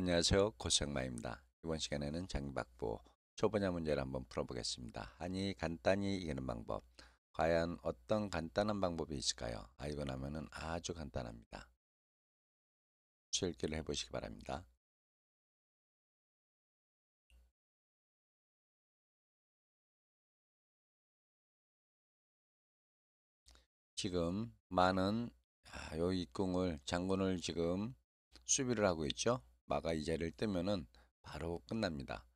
안녕하세요. 고생마입니다. 이번 시간에는 장기박보 초보자 문제를 한번 풀어보겠습니다. 아니 간단히 이기는 방법 과연 어떤 간단한 방법이 있을까요? 알고 나면은 아주 간단합니다. 수읽기를 해보시기 바랍니다. 지금 많은 아, 요 입궁을 장군을 지금 수비를 하고 있죠. 마가 이 자리를 뜨면은 바로 끝납니다.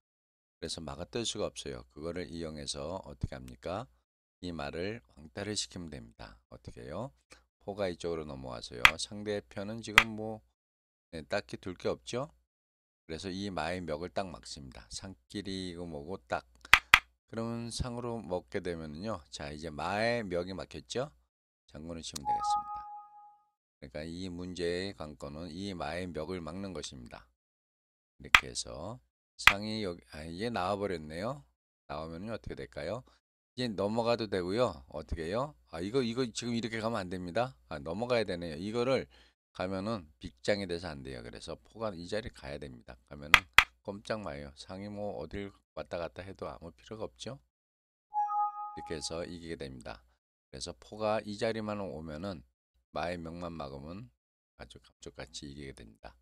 그래서 마가 뜰 수가 없어요. 그거를 이용해서 어떻게 합니까? 이 말을 왕따를 시키면 됩니다. 어떻게 해요? 포가 이쪽으로 넘어와서요. 상대편은 지금 뭐 네, 딱히 둘 게 없죠? 그래서 이 마의 멱을 딱 막습니다. 상끼리고 뭐고 딱. 그러면 상으로 먹게 되면요자 이제 마의 멱이 막혔죠? 장군을 치면 되겠습니다. 그러니까 이 문제의 관건은 이 마의 벽을 막는 것입니다. 이렇게 해서 상이 여기 아 이게 나와 버렸네요. 나오면 어떻게 될까요? 이제 넘어가도 되고요. 어떻게 해요? 아 이거 이거 지금 이렇게 가면 안 됩니다. 아 넘어가야 되네요. 이거를 가면은 빅장이 돼서 안 돼요. 그래서 포가 이 자리 가야 됩니다. 가면은 꼼짝 마요. 상이 뭐 어딜 왔다 갔다 해도 아무 필요가 없죠. 이렇게 해서 이기게 됩니다. 그래서 포가 이 자리만 오면은 마의 명만 막으면 아주 감쪽같이 이기게 됩니다.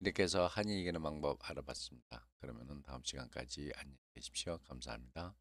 이렇게 해서 한이 이기는 방법 알아봤습니다. 그러면은 다음 시간까지 안녕히 계십시오. 감사합니다.